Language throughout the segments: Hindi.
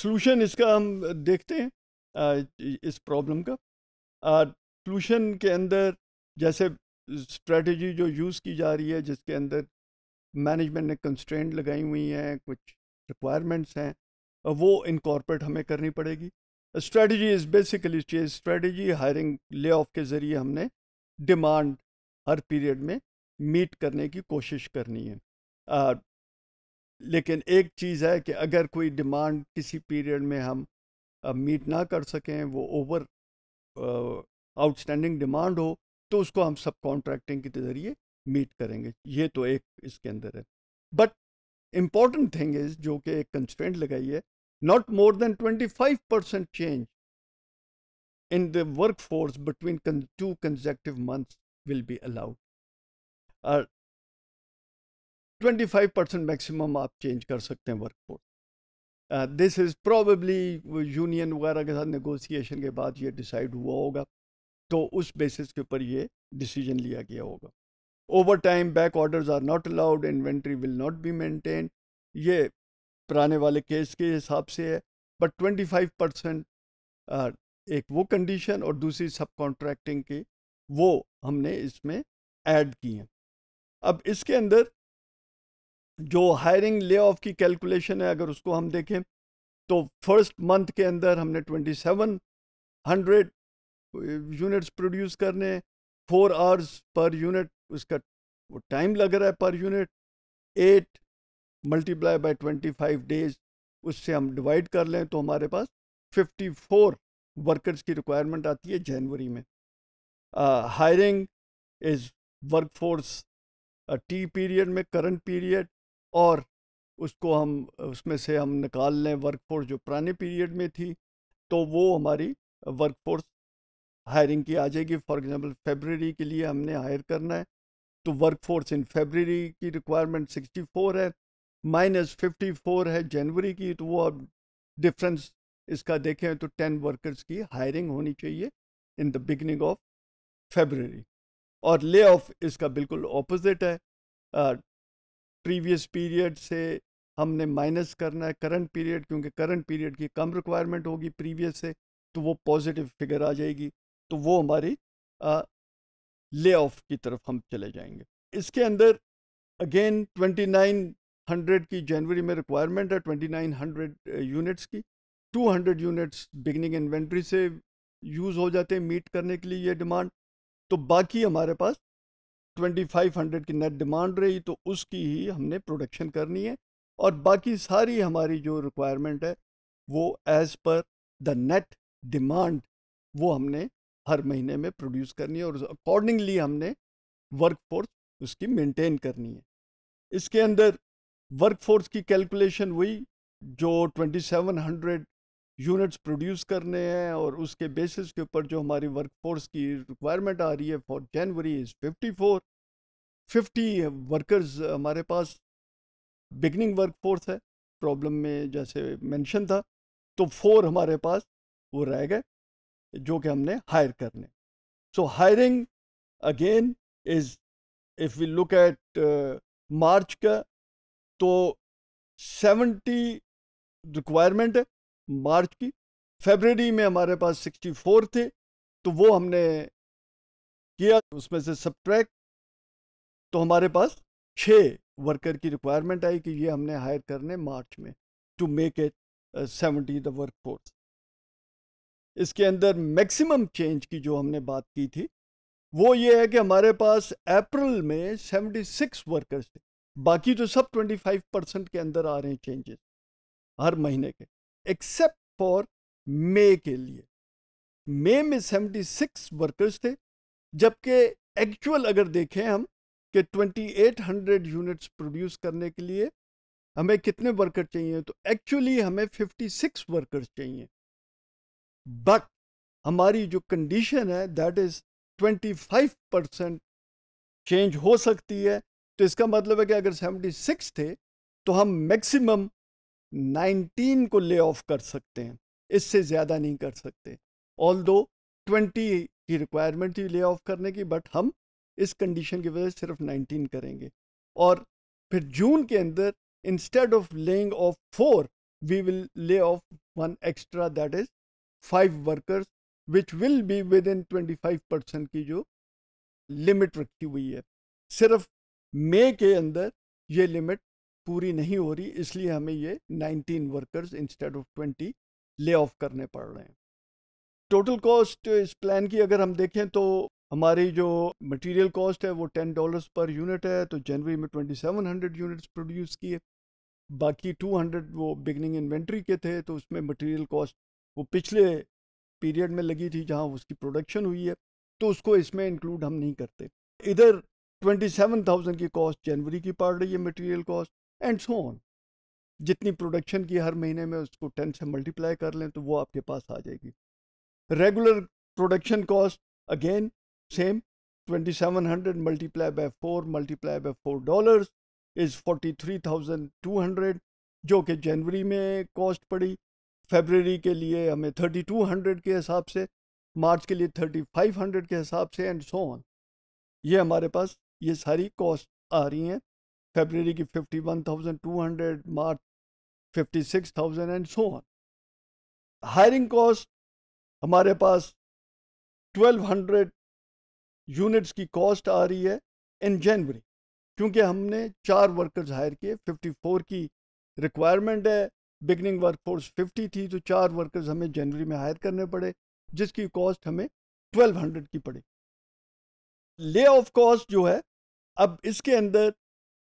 सोलूशन इसका हम देखते हैं इस प्रॉब्लम का सोल्यूशन के अंदर जैसे स्ट्रेटजी जो यूज़ की जा रही है जिसके अंदर मैनेजमेंट ने कंस्ट्रेंट लगाई हुई हैं कुछ रिक्वायरमेंट्स हैं वो इनकॉर्पोरेट हमें करनी पड़ेगी strategy is basically chase strategy hiring lay off के ज़रिए हमने डिमांड हर पीरियड में मीट करने की कोशिश करनी है लेकिन एक चीज़ है कि अगर कोई डिमांड किसी पीरियड में हम मीट ना कर सकें वो ओवर आउटस्टैंडिंग डिमांड हो तो उसको हम सब कॉन्ट्रैक्टिंग के ज़रिए मीट करेंगे ये तो एक इसके अंदर है बट इम्पॉर्टेंट थिंग इज़ जो कि एक कंस्टेंट लगाई है not more than 25 percent change in the work force between two consecutive month will be allowed twenty five percent maximum आप चेंज कर सकते हैं workforce this is probably union वगैरह के साथ नेगोशिएशन के बाद ये डिसाइड हुआ होगा तो उस बेसिस के ऊपर ये डिसीजन लिया गया होगा overtime back orders are not allowed inventory will not be maintain ये पुराने वाले केस के हिसाब से है बट ट्वेंटी फाइव परसेंट एक वो कंडीशन और दूसरी सब कॉन्ट्रैक्टिंग की वो हमने इसमें ऐड की हैं अब इसके अंदर जो हायरिंग ले ऑफ की कैलकुलेशन है अगर उसको हम देखें तो फर्स्ट मंथ के अंदर हमने twenty seven hundred units produce करने फोर आवर्स पर यूनिट उसका वो टाइम लग रहा है per unit eight multiply by twenty five days उससे हम डिवाइड कर लें तो हमारे पास फिफ्टी फोर वर्कर्स की रिक्वायरमेंट आती है जनवरी में hiring is workforce t period में करंट पीरियड और उसको हम उसमें से हम निकाल लें वर्कफोर्स जो पुराने पीरियड में थी तो वो हमारी वर्कफोर्स हायरिंग की आ जाएगी फॉर एग्जांपल फेबररी के लिए हमने हायर करना है तो वर्कफोर्स इन फेबररी की रिक्वायरमेंट 64 है माइनस 54 है जनवरी की तो वो अब डिफरेंस इसका देखें तो 10 वर्कर्स की हायरिंग होनी चाहिए in the beginning of February और ले ऑफ इसका बिल्कुल ऑपोजिट है प्रीवियस पीरियड से हमने माइनस करना है करंट पीरियड क्योंकि करंट पीरियड की कम रिक्वायरमेंट होगी प्रीवियस से तो वो पॉजिटिव फिगर आ जाएगी तो वो हमारी ले ऑफ की तरफ हम चले जाएंगे इसके अंदर अगेन 2900 की जनवरी में रिक्वायरमेंट है 2900 यूनिट्स की 200 यूनिट्स बिगनिंग इन्वेंट्री से यूज़ हो जाते हैं मीट करने के लिए ये डिमांड तो बाकी हमारे पास 2500 की नेट डिमांड रही तो उसकी ही हमने प्रोडक्शन करनी है और बाकी सारी हमारी जो रिक्वायरमेंट है वो as per the net demand वो हमने हर महीने में प्रोड्यूस करनी है और अकॉर्डिंगली हमने वर्क फोर्स उसकी मेंटेन करनी है इसके अंदर वर्क फोर्स की कैलकुलेशन हुई जो 2700 यूनिट्स प्रोड्यूस करने हैं और उसके बेसिस के ऊपर जो हमारी वर्कफोर्स की रिक्वायरमेंट आ रही है for January is fifty four fifty workers हमारे पास बिगनिंग वर्कफोर्स है प्रॉब्लम में जैसे मेंशन था तो फोर हमारे पास वो रह गए जो कि हमने हायर करने so hiring again is if we look at March का तो सेवेंटी रिक्वायरमेंट है मार्च की फेबररी में हमारे पास 64 थे तो वो हमने किया उसमें से सब्ट्रैक्ट तो हमारे पास छः वर्कर की रिक्वायरमेंट आई कि ये हमने हायर करने मार्च में to make it seventy the work force इसके अंदर मैक्सिमम चेंज की जो हमने बात की थी वो ये है कि हमारे पास अप्रैल में 76 वर्कर्स थे बाकी तो सब 25 परसेंट के अंदर आ रहे हैं चेंजेस हर महीने के एक्सेप्ट फॉर मे के लिए मे में सेवेंटी सिक्स वर्कर्स थे जबकि एक्चुअल अगर देखें हम कि twenty eight hundred units produce करने के लिए हमें कितने वर्कर चाहिए तो एक्चुअली हमें फिफ्टी सिक्स वर्कर्स चाहिए बट हमारी जो कंडीशन है that is twenty five percent change हो सकती है तो इसका मतलब है कि अगर सिक्स थे तो हम मैक्सिमम नाइनटीन को ले ऑफ कर सकते हैं इससे ज़्यादा नहीं कर सकते ऑल दो ट्वेंटी की रिक्वायरमेंट थी ले ऑफ करने की बट हम इस कंडीशन की वजह से सिर्फ नाइनटीन करेंगे और फिर जून के अंदर instead of laying off four we will lay off one extra that is five workers which will be within twenty five percent की जो लिमिट रखी हुई है सिर्फ मे के अंदर ये लिमिट पूरी नहीं हो रही इसलिए हमें ये 19 workers instead of 20 lay off करने पड़ रहे हैं टोटल कॉस्ट इस प्लान की अगर हम देखें तो हमारी जो मटेरियल कॉस्ट है वो टेन डॉलर्स पर यूनिट है तो जनवरी में 2700 यूनिट्स प्रोड्यूस किए बाकी 200 वो बिगनिंग इन्वेंट्री के थे तो उसमें मटेरियल कॉस्ट वो पिछले पीरियड में लगी थी जहाँ उसकी प्रोडक्शन हुई है तो उसको इसमें इंक्लूड हम नहीं करते इधर 27,000 की कॉस्ट जनवरी की पड़ रही है material cost and so on जितनी प्रोडक्शन की हर महीने में उसको टेन से मल्टीप्लाई कर लें तो वो आपके पास आ जाएगी regular production cost again same 2700 multiply by four multiply by four dollar is forty three thousand two hundred जो कि जनवरी में कॉस्ट पड़ी फेबररी के लिए हमें थर्टी टू हंड्रेड के हिसाब से मार्च के लिए थर्टी फाइव हंड्रेड के हिसाब से एंड सो ऑन ये हमारे पास ये सारी कॉस्ट आ रही हैं फेबररी की 51,200 March 56,000 and so on hiring cost हमारे पास 1200 यूनिट्स की कॉस्ट आ रही है इन जनवरी क्योंकि हमने चार वर्कर्स हायर किए 54 की रिक्वायरमेंट है बिगनिंग वर्कफोर्स 50 थी तो चार वर्कर्स हमें जनवरी में हायर करने पड़े जिसकी कॉस्ट हमें 1200 की पड़ी ले ऑफ कॉस्ट जो है अब इसके अंदर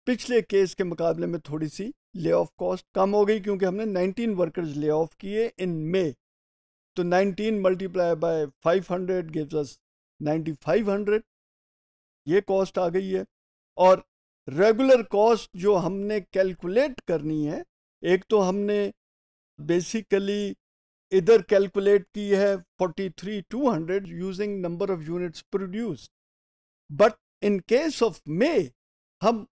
पिछले केस के मुकाबले में थोड़ी सी ले ऑफ कॉस्ट कम हो गई क्योंकि हमने 19 वर्कर्स ले ऑफ किए इन मे तो 19 मल्टीप्लाई बाय 500 गिव्स अस 9500 ये कॉस्ट आ गई है और रेगुलर कॉस्ट जो हमने कैलकुलेट करनी है एक तो हमने बेसिकली इधर कैलकुलेट की है 43200 using number of units produced but in case of May हम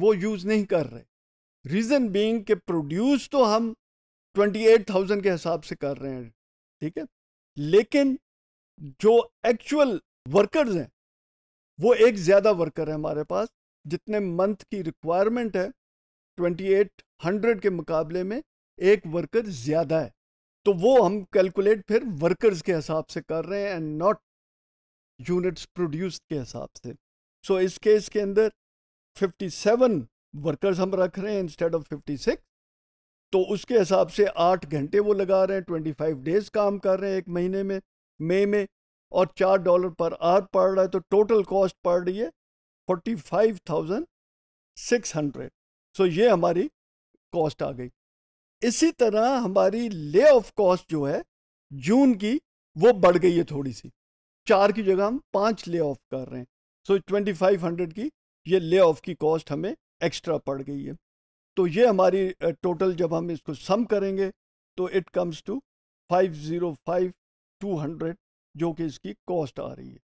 वो यूज़ नहीं कर रहे रीज़न बीइंग के प्रोड्यूस तो हम 28,000 के हिसाब से कर रहे हैं ठीक है लेकिन जो एक्चुअल वर्कर्स हैं वो एक ज़्यादा वर्कर है हमारे पास जितने मंथ की रिक्वायरमेंट है 2800 के मुकाबले में एक वर्कर ज़्यादा है तो वो हम कैलकुलेट फिर वर्कर्स के हिसाब से कर रहे हैं एंड नॉट यूनिट्स प्रोड्यूस के हिसाब से सो so, इस केस के अंदर 57 वर्कर्स हम रख रहे हैं इंस्टेड ऑफ 56 तो उसके हिसाब से आठ घंटे वो लगा रहे हैं 25 डेज काम कर रहे हैं एक महीने में मई में और चार डॉलर पर आवर पड़ रहा है तो टोटल कॉस्ट पड़ रही है forty five thousand six hundred so ये हमारी कॉस्ट आ गई इसी तरह हमारी ले ऑफ कॉस्ट जो है जून की वो बढ़ गई है थोड़ी सी चार की जगह हम पाँच ले ऑफ कर रहे हैं सो ट्वेंटी फाइव हंड्रेड की ये ले ऑफ की कॉस्ट हमें एक्स्ट्रा पड़ गई है तो ये हमारी टोटल जब हम इसको सम करेंगे तो it comes to five zero five two hundred जो कि इसकी कॉस्ट आ रही है